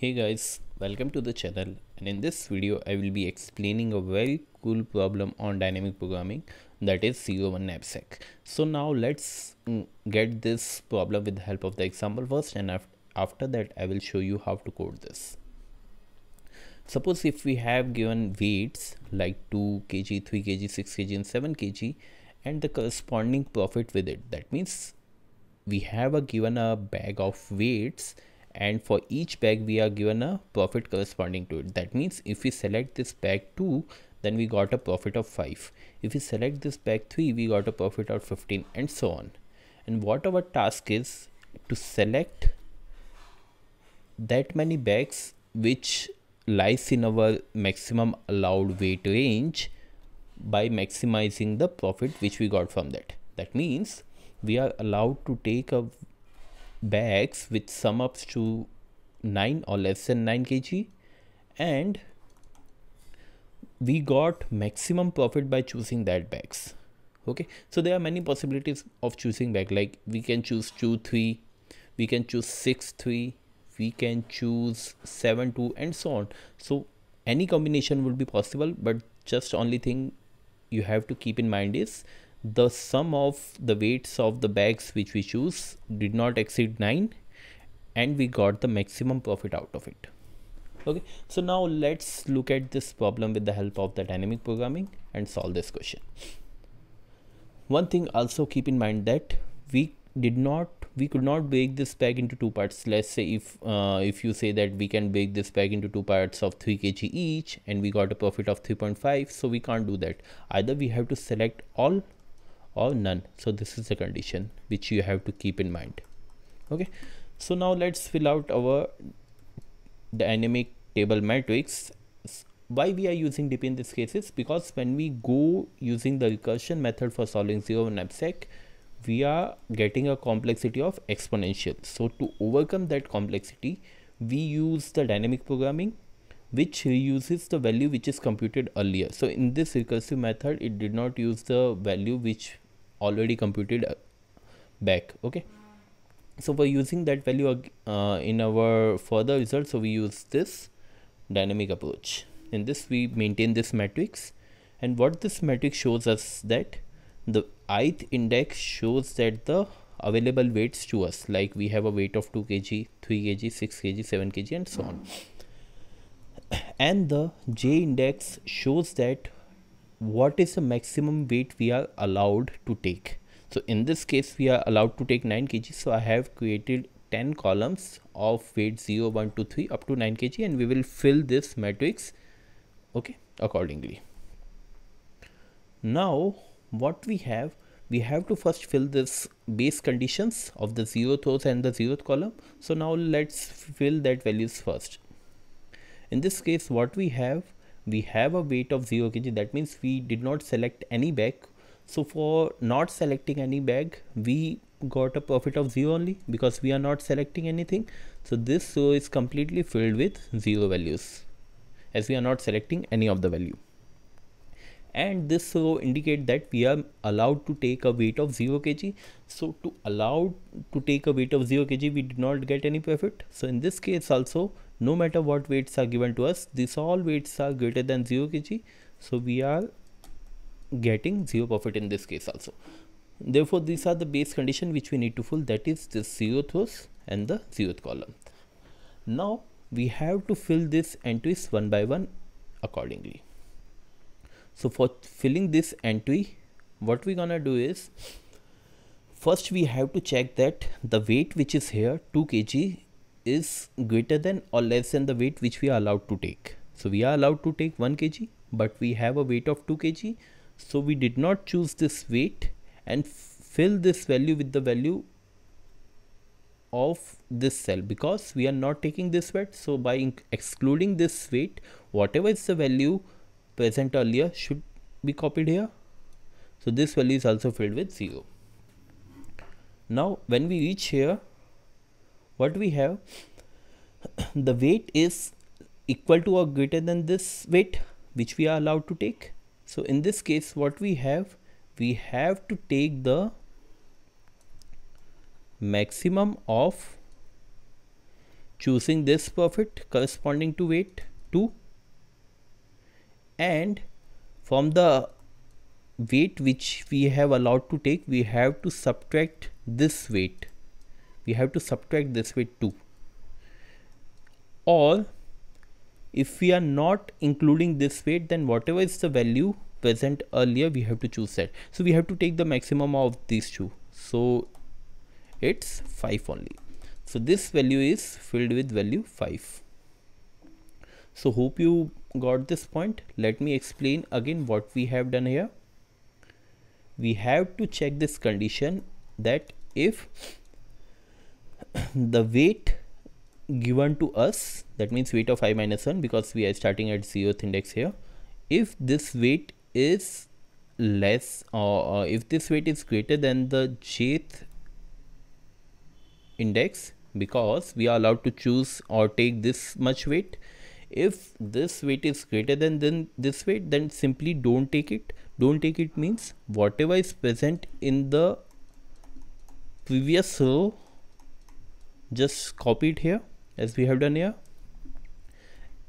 Hey guys, welcome to the channel and in this video I will be explaining a very cool problem on dynamic programming that is CO1 knapsack. So now let's mm, get this problem with the help of the example first and after that I will show you how to code this. Suppose if we have given weights like 2 kg, 3 kg, 6 kg and 7 kg and the corresponding profit with it that means we have a given a bag of weights and for each bag we are given a profit corresponding to it that means if we select this bag 2 then we got a profit of 5 if we select this bag 3 we got a profit of 15 and so on and what our task is to select that many bags which lies in our maximum allowed weight range by maximizing the profit which we got from that that means we are allowed to take a bags which sum up to 9 or less than 9 kg and we got maximum profit by choosing that bags okay so there are many possibilities of choosing bag like we can choose 2 3 we can choose 6 3 we can choose 7 2 and so on so any combination would be possible but just only thing you have to keep in mind is the sum of the weights of the bags which we choose did not exceed 9 and we got the maximum profit out of it okay so now let's look at this problem with the help of the dynamic programming and solve this question one thing also keep in mind that we did not we could not break this bag into two parts let's say if uh, if you say that we can break this bag into two parts of 3 kg each and we got a profit of 3.5 so we can't do that either we have to select all or none so this is the condition which you have to keep in mind okay so now let's fill out our dynamic table matrix why we are using dp in this case is because when we go using the recursion method for solving 0 in absec we are getting a complexity of exponential so to overcome that complexity we use the dynamic programming which reuses the value which is computed earlier so in this recursive method it did not use the value which already computed uh, back okay so we're using that value uh, in our further result so we use this dynamic approach in this we maintain this matrix and what this matrix shows us that the ith index shows that the available weights to us like we have a weight of 2 kg 3 kg 6 kg 7 kg and so on and the j index shows that what is the maximum weight we are allowed to take so in this case we are allowed to take 9 kg so i have created 10 columns of weight 0 1 2 3 up to 9 kg and we will fill this matrix okay accordingly now what we have we have to first fill this base conditions of the zeroth rows and the zeroth column so now let's fill that values first in this case what we have we have a weight of 0 kg that means we did not select any bag so for not selecting any bag we got a profit of 0 only because we are not selecting anything so this row is completely filled with 0 values as we are not selecting any of the value and this row indicate that we are allowed to take a weight of 0 kg so to allow to take a weight of 0 kg we did not get any profit so in this case also no matter what weights are given to us these all weights are greater than 0 kg so we are getting zero profit in this case also therefore these are the base condition which we need to fill that is the zero rows and the zeroth column now we have to fill this entries one by one accordingly so for filling this entry what we're gonna do is first we have to check that the weight which is here 2 kg is greater than or less than the weight which we are allowed to take. So we are allowed to take 1 kg but we have a weight of 2 kg. So we did not choose this weight and fill this value with the value of this cell because we are not taking this weight. So by excluding this weight whatever is the value present earlier should be copied here. So this value is also filled with 0. Now when we reach here what we have the weight is equal to or greater than this weight which we are allowed to take so in this case what we have we have to take the maximum of choosing this profit corresponding to weight 2 and from the weight which we have allowed to take we have to subtract this weight we have to subtract this with 2 or if we are not including this weight then whatever is the value present earlier we have to choose that so we have to take the maximum of these two so it's 5 only so this value is filled with value 5 so hope you got this point let me explain again what we have done here we have to check this condition that if the weight given to us that means weight of i minus 1 because we are starting at zeroth index here if this weight is less or, if this weight is greater than the jth index because we are allowed to choose or take this much weight if this weight is greater than, than this weight then simply don't take it don't take it means whatever is present in the previous row just copy it here as we have done here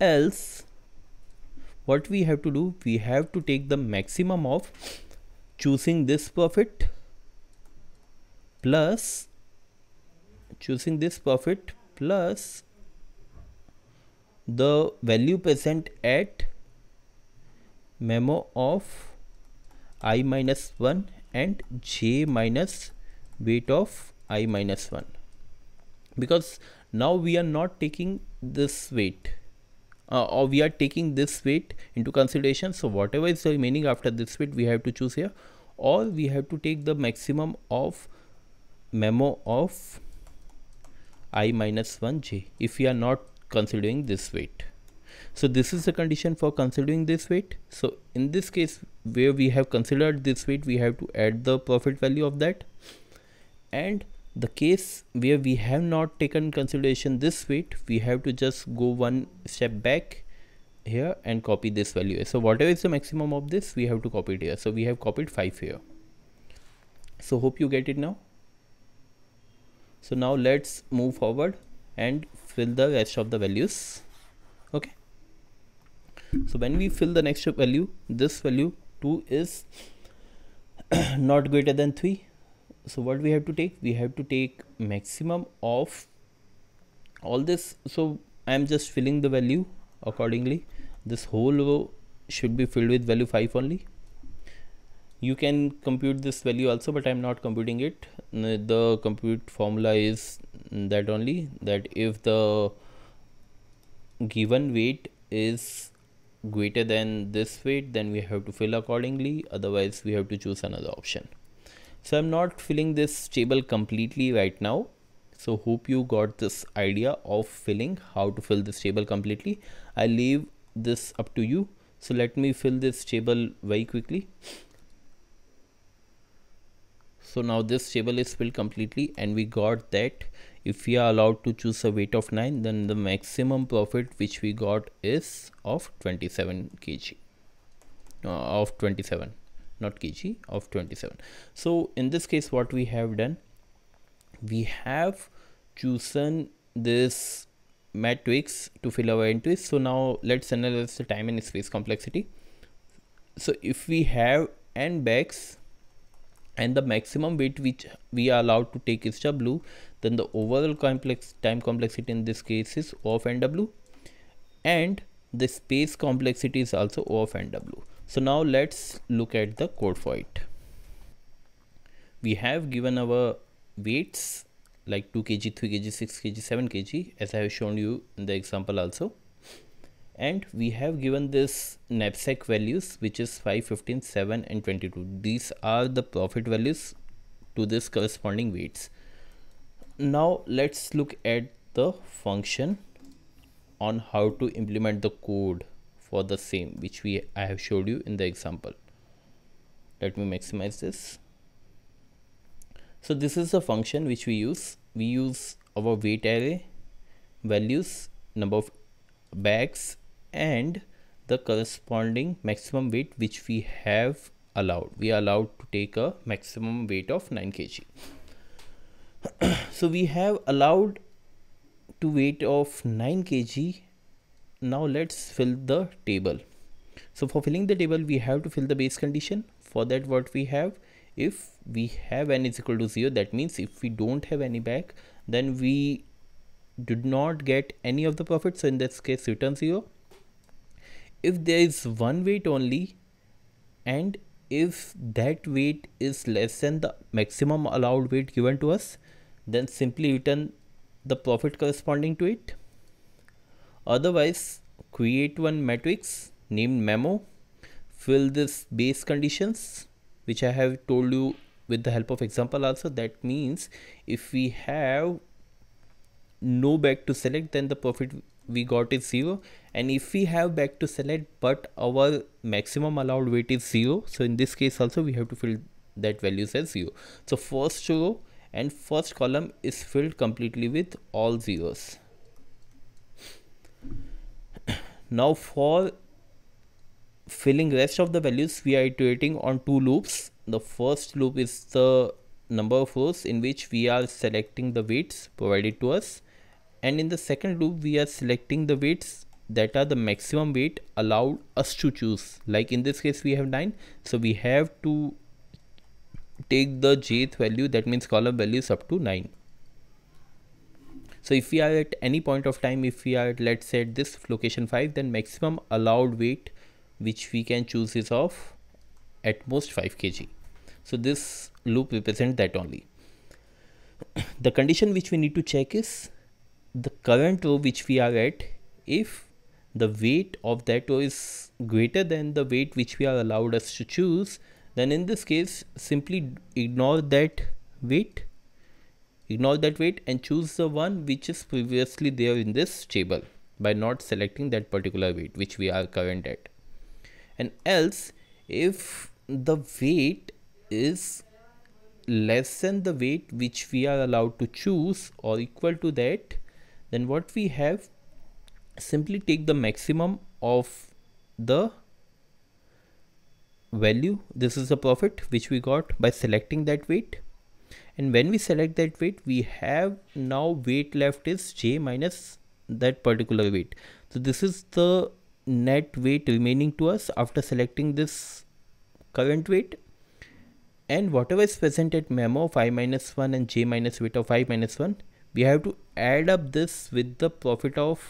else what we have to do we have to take the maximum of choosing this profit plus choosing this profit plus the value present at memo of i minus 1 and j minus weight of i minus 1 because now we are not taking this weight uh, or we are taking this weight into consideration so whatever is remaining after this weight we have to choose here or we have to take the maximum of memo of i minus 1j if we are not considering this weight so this is the condition for considering this weight so in this case where we have considered this weight we have to add the profit value of that and the case where we have not taken consideration this weight we have to just go one step back here and copy this value so whatever is the maximum of this we have to copy it here so we have copied 5 here so hope you get it now so now let's move forward and fill the rest of the values okay so when we fill the next value this value 2 is not greater than 3 so what we have to take we have to take maximum of all this so i am just filling the value accordingly this whole row should be filled with value 5 only you can compute this value also but i'm not computing it the compute formula is that only that if the given weight is greater than this weight then we have to fill accordingly otherwise we have to choose another option so I'm not filling this table completely right now so hope you got this idea of filling how to fill this table completely I leave this up to you so let me fill this table very quickly so now this table is filled completely and we got that if we are allowed to choose a weight of 9 then the maximum profit which we got is of 27 kg uh, of 27 not kg of 27 so in this case what we have done we have chosen this matrix to fill our entries so now let's analyze the time and space complexity so if we have n bags and the maximum weight which we are allowed to take is w then the overall complex time complexity in this case is o of nw and the space complexity is also o of nw so now let's look at the code for it. We have given our weights like 2 kg, 3 kg, 6 kg, 7 kg as I have shown you in the example also. And we have given this knapsack values which is 5, 15, 7 and 22. These are the profit values to this corresponding weights. Now let's look at the function on how to implement the code for the same which we I have showed you in the example. Let me maximize this. So this is the function which we use. We use our weight array, values, number of bags and the corresponding maximum weight which we have allowed. We are allowed to take a maximum weight of 9 kg. so we have allowed to weight of 9 kg now let's fill the table so for filling the table we have to fill the base condition for that what we have if we have n is equal to 0 that means if we don't have any back then we did not get any of the profits so in this case return 0 if there is one weight only and if that weight is less than the maximum allowed weight given to us then simply return the profit corresponding to it Otherwise, create one matrix named memo, fill this base conditions, which I have told you with the help of example also. That means if we have no back to select, then the profit we got is zero. And if we have back to select, but our maximum allowed weight is zero. So in this case also, we have to fill that values as zero. So first row and first column is filled completely with all zeros now for filling rest of the values we are iterating on two loops the first loop is the number of rows in which we are selecting the weights provided to us and in the second loop we are selecting the weights that are the maximum weight allowed us to choose like in this case we have 9 so we have to take the jth value that means column values up to 9 so if we are at any point of time, if we are at, let's say at this location 5, then maximum allowed weight which we can choose is of at most 5 kg. So this loop represents that only. the condition which we need to check is the current row which we are at if the weight of that row is greater than the weight which we are allowed us to choose then in this case simply ignore that weight Ignore that weight and choose the one which is previously there in this table by not selecting that particular weight which we are current at. And else if the weight is less than the weight which we are allowed to choose or equal to that then what we have simply take the maximum of the value this is the profit which we got by selecting that weight and when we select that weight we have now weight left is j minus that particular weight so this is the net weight remaining to us after selecting this current weight and whatever is present at memo of i minus 1 and j minus weight of i minus 1 we have to add up this with the profit of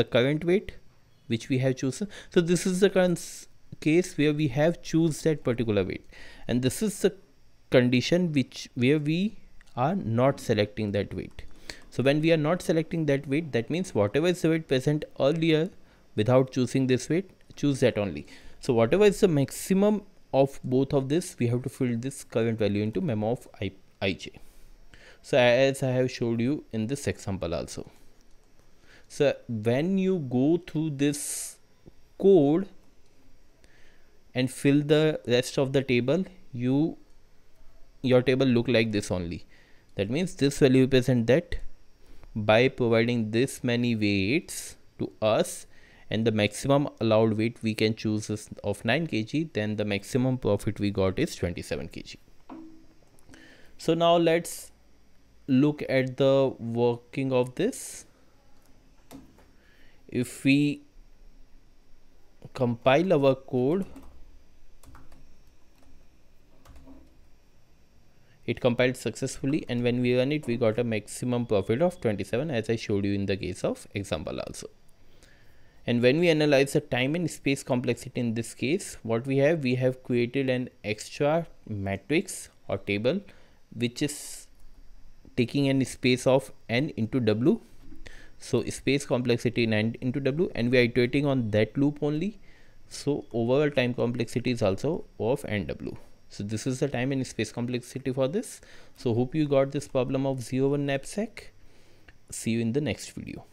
the current weight which we have chosen so this is the case where we have choose that particular weight and this is the condition which where we are not selecting that weight. So when we are not selecting that weight, that means whatever is the weight present earlier without choosing this weight, choose that only. So whatever is the maximum of both of this, we have to fill this current value into memo of I, ij. So as I have showed you in this example also. So when you go through this code and fill the rest of the table, you your table look like this only that means this value represent that by providing this many weights to us and the maximum allowed weight we can choose is of 9 kg then the maximum profit we got is 27 kg so now let's look at the working of this if we compile our code it compiled successfully and when we run it we got a maximum profit of 27 as I showed you in the case of example also. And when we analyze the time and space complexity in this case, what we have, we have created an extra matrix or table, which is taking an space of n into w. So space complexity in n into w and we are iterating on that loop only. So overall time complexity is also of nw. So this is the time and space complexity for this. So hope you got this problem of zero one 1 knapsack. See you in the next video.